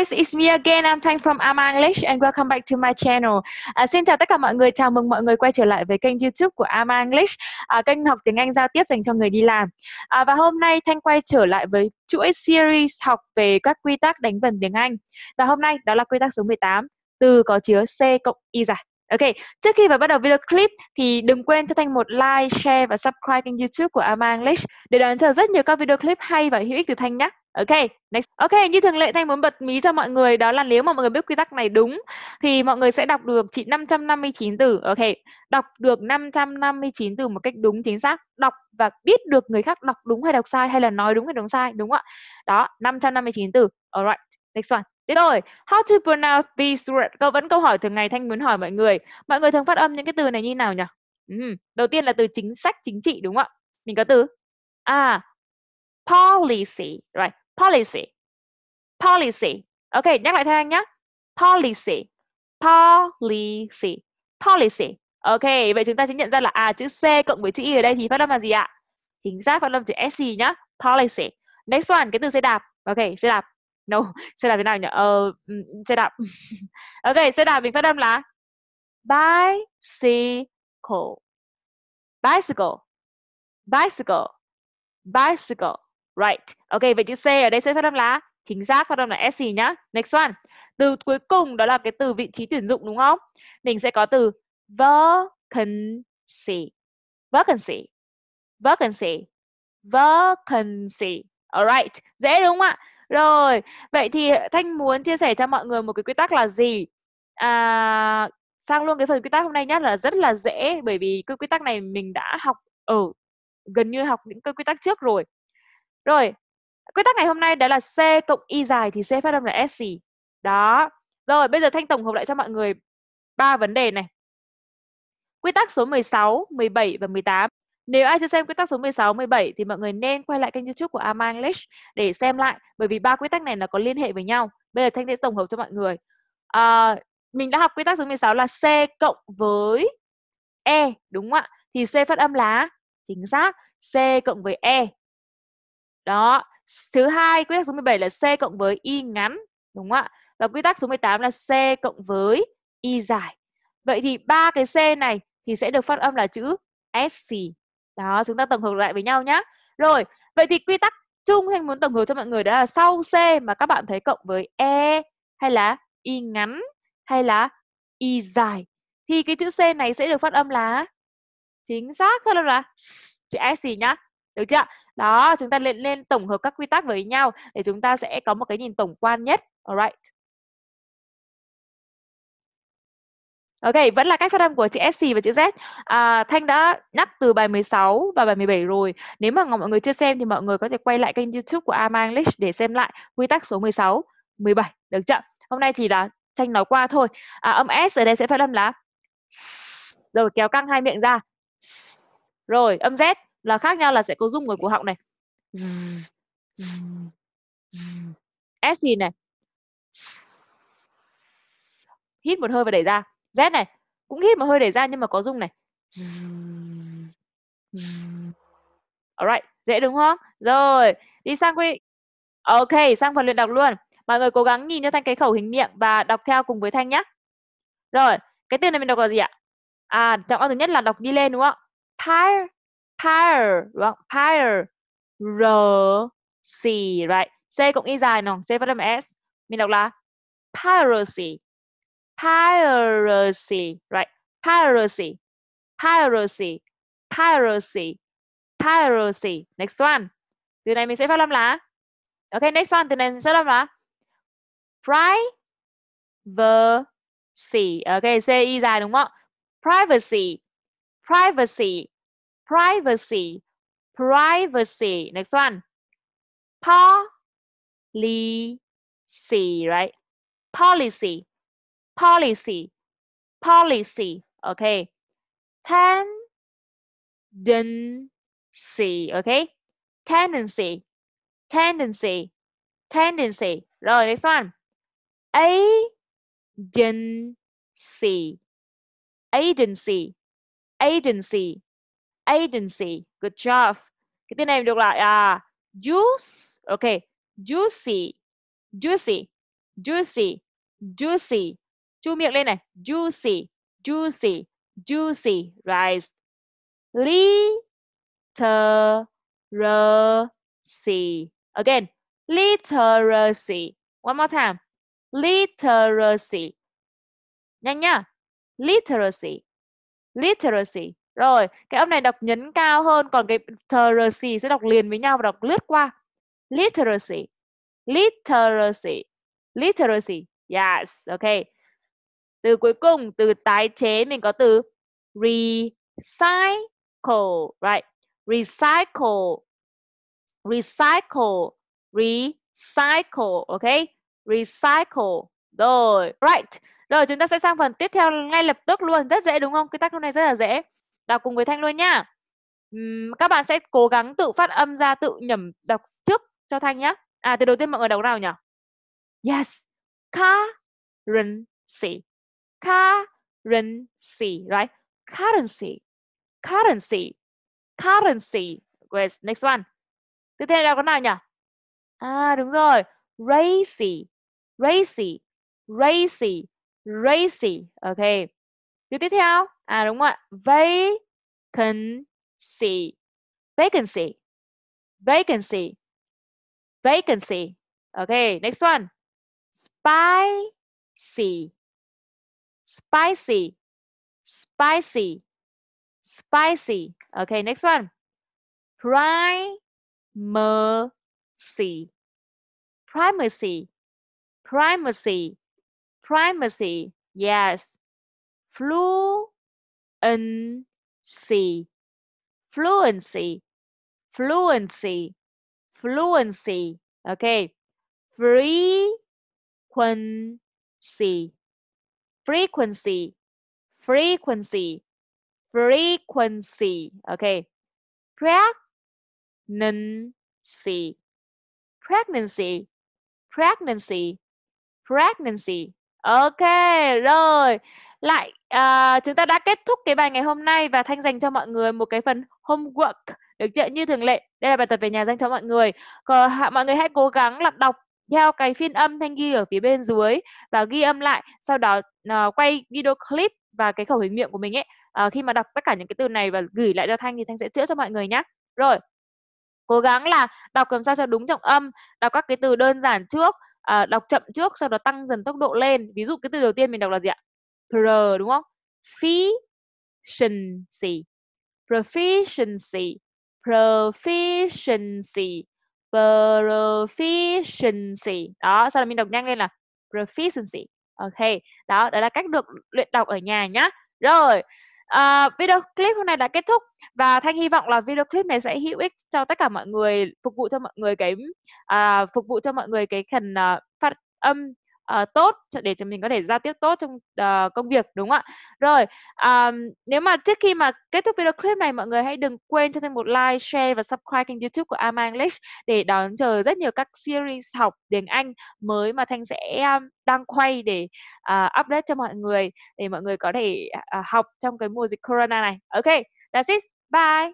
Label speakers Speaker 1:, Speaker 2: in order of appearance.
Speaker 1: guys, it's me again. I'm Thanh from Ama English and welcome back to my channel. À, xin chào tất cả mọi người, chào mừng mọi người quay trở lại với kênh YouTube của Ama English, à, kênh học tiếng Anh giao tiếp dành cho người đi làm. À, và hôm nay Thanh quay trở lại với chuỗi series học về các quy tắc đánh vần tiếng Anh. Và hôm nay đó là quy tắc số 18, từ có chứa C cộng y giả. Ok, trước khi vào bắt đầu video clip thì đừng quên cho Thanh một like, share và subscribe kênh YouTube của Ama English để đón chờ rất nhiều các video clip hay và hữu ích từ Thanh nhé. Ok, next. Ok, như thường lệ Thanh muốn bật mí cho mọi người đó là nếu mà mọi người biết quy tắc này đúng thì mọi người sẽ đọc được chỉ 559 từ. Ok, đọc được 559 từ một cách đúng chính xác. Đọc và biết được người khác đọc đúng hay đọc sai hay là nói đúng hay đúng sai, đúng không ạ? Đó, 559 từ. Alright. Next one. Thế rồi, how to pronounce this word Câu vẫn câu hỏi thường ngày Thanh muốn hỏi mọi người. Mọi người thường phát âm những cái từ này như nào nhỉ? Ừ. Đầu tiên là từ chính sách chính trị đúng không ạ? Mình có từ à policy, right? Policy. Policy. Ok, nhắc lại Thanh nhé. Policy. Policy. Policy. Ok, vậy chúng ta sẽ nhận ra là à chữ C cộng với chữ Y ở đây thì phát âm là gì ạ? Chính xác phát âm chữ SC nhá. Policy. Next one, cái từ xe đạp. Ok, xe đạp no xe đạp thế nào nhỉ ờ ừ, xe đạp ok xe đạp mình phát âm là bicycle bicycle bicycle bicycle right ok vậy chữ c ở đây sẽ phát âm là chính xác phát âm là s nhá next one từ cuối cùng đó là cái từ vị trí tuyển dụng đúng không mình sẽ có từ vacancy vacancy vacancy vacancy alright dễ đúng không ạ rồi, vậy thì Thanh muốn chia sẻ cho mọi người một cái quy tắc là gì? À, sang luôn cái phần quy tắc hôm nay nhé là rất là dễ bởi vì cái quy tắc này mình đã học ở ừ, gần như học những cái quy tắc trước rồi. Rồi, quy tắc ngày hôm nay đó là C cộng Y dài thì C phát âm là S gì? Đó. Rồi, bây giờ Thanh tổng hợp lại cho mọi người ba vấn đề này. Quy tắc số 16, 17 và 18 nếu ai chưa xem quy tắc số 16, 17 thì mọi người nên quay lại kênh YouTube của Ama English để xem lại bởi vì ba quy tắc này là có liên hệ với nhau. Bây giờ Thanh sẽ tổng hợp cho mọi người. À, mình đã học quy tắc số 16 là C cộng với E đúng không ạ? Thì C phát âm là chính xác C cộng với E. Đó, thứ hai quy tắc số 17 là C cộng với Y ngắn đúng không ạ? Và quy tắc số 18 là C cộng với Y dài. Vậy thì ba cái C này thì sẽ được phát âm là chữ SC đó chúng ta tổng hợp lại với nhau nhá rồi vậy thì quy tắc chung anh muốn tổng hợp cho mọi người đó là sau c mà các bạn thấy cộng với e hay là y ngắn hay là y dài thì cái chữ c này sẽ được phát âm là chính xác hơn là chữ s gì nhá được chưa đó chúng ta lên lên tổng hợp các quy tắc với nhau để chúng ta sẽ có một cái nhìn tổng quan nhất alright Ok, vẫn là cách phát âm của chữ SC và chữ Z. À, Thanh đã nhắc từ bài 16 và bài 17 rồi. Nếu mà mọi người chưa xem thì mọi người có thể quay lại kênh YouTube của Ama English để xem lại quy tắc số 16, 17 được chưa? Hôm nay thì là Thanh nói qua thôi. À, âm S ở đây sẽ phát âm là rồi kéo căng hai miệng ra. Rồi, âm Z là khác nhau là sẽ có rung ở cổ họng này. S gì này? Hít một hơi và đẩy ra. Z này cũng hít một hơi để ra nhưng mà có rung này alright dễ đúng không rồi đi sang quy ok sang phần luyện đọc luôn mọi người cố gắng nhìn cho thanh cái khẩu hình miệng và đọc theo cùng với thanh nhé rồi cái từ này mình đọc là gì ạ à trọng âm thứ nhất là đọc đi lên đúng không pyre pyre đúng không pyre r c right c cộng y dài nòng c phát âm s mình đọc là piracy piracy, right? Piracy, piracy, piracy, piracy. Next one. Từ này mình sẽ phát âm là Okay, next one. Từ này mình sẽ phát âm là privacy. Okay, C I dài đúng không? Privacy, privacy, privacy, privacy. Next one. Policy, right? Policy, policy policy okay tendency okay tendency tendency tendency rồi next one agency agency agency agency good job cái tên này mình được là à, juice okay juicy juicy juicy juicy chu miệng lên này juicy juicy juicy rice literacy again literacy one more time literacy nhanh nhá literacy literacy rồi cái âm này đọc nhấn cao hơn còn cái literacy sẽ đọc liền với nhau và đọc lướt qua literacy literacy literacy yes okay từ cuối cùng từ tái chế mình có từ recycle right recycle recycle recycle ok recycle rồi right rồi chúng ta sẽ sang phần tiếp theo ngay lập tức luôn rất dễ đúng không cái tác luôn này rất là dễ đọc cùng với thanh luôn nhá uhm, các bạn sẽ cố gắng tự phát âm ra tự nhẩm đọc trước cho thanh nhá à từ đầu tiên mọi người đọc nào nhỉ yes currency currency, right? Currency, currency, currency. Where's next one? Tiếp theo là con nào nhỉ? À đúng rồi, racy, racy, racy, racy. Ok. Điều tiếp theo, à đúng rồi, vacancy, vacancy, vacancy, vacancy. Ok, next one, spicy, spicy, spicy, spicy. Okay, next one. Primacy, primacy, primacy, primacy. Yes. Fluency, fluency, fluency, fluency. Okay. Frequency, frequency frequency frequency okay pregnancy pregnancy pregnancy pregnancy ok rồi lại uh, chúng ta đã kết thúc cái bài ngày hôm nay và thanh dành cho mọi người một cái phần homework được chưa như thường lệ đây là bài tập về nhà dành cho mọi người Còn, mọi người hãy cố gắng là đọc theo cái phiên âm thanh ghi ở phía bên dưới và ghi âm lại sau đó uh, quay video clip và cái khẩu hình miệng của mình ấy uh, khi mà đọc tất cả những cái từ này và gửi lại cho thanh thì thanh sẽ chữa cho mọi người nhé rồi cố gắng là đọc làm sao cho đúng trọng âm đọc các cái từ đơn giản trước uh, đọc chậm trước sau đó tăng dần tốc độ lên ví dụ cái từ đầu tiên mình đọc là gì ạ pr đúng không efficiency proficiency proficiency proficiency đó sau đó mình đọc nhanh lên là proficiency ok đó đó là cách được luyện đọc ở nhà nhá rồi uh, video clip hôm nay đã kết thúc và thanh hy vọng là video clip này sẽ hữu ích cho tất cả mọi người phục vụ cho mọi người cái uh, phục vụ cho mọi người cái phần uh, phát âm Ờ, tốt để cho mình có thể giao tiếp tốt trong uh, công việc đúng không ạ rồi um, nếu mà trước khi mà kết thúc video clip này mọi người hãy đừng quên cho thêm một like share và subscribe kênh youtube của Ama English để đón chờ rất nhiều các series học tiếng Anh mới mà Thanh sẽ um, đang quay để uh, update cho mọi người để mọi người có thể uh, học trong cái mùa dịch corona này ok that's it bye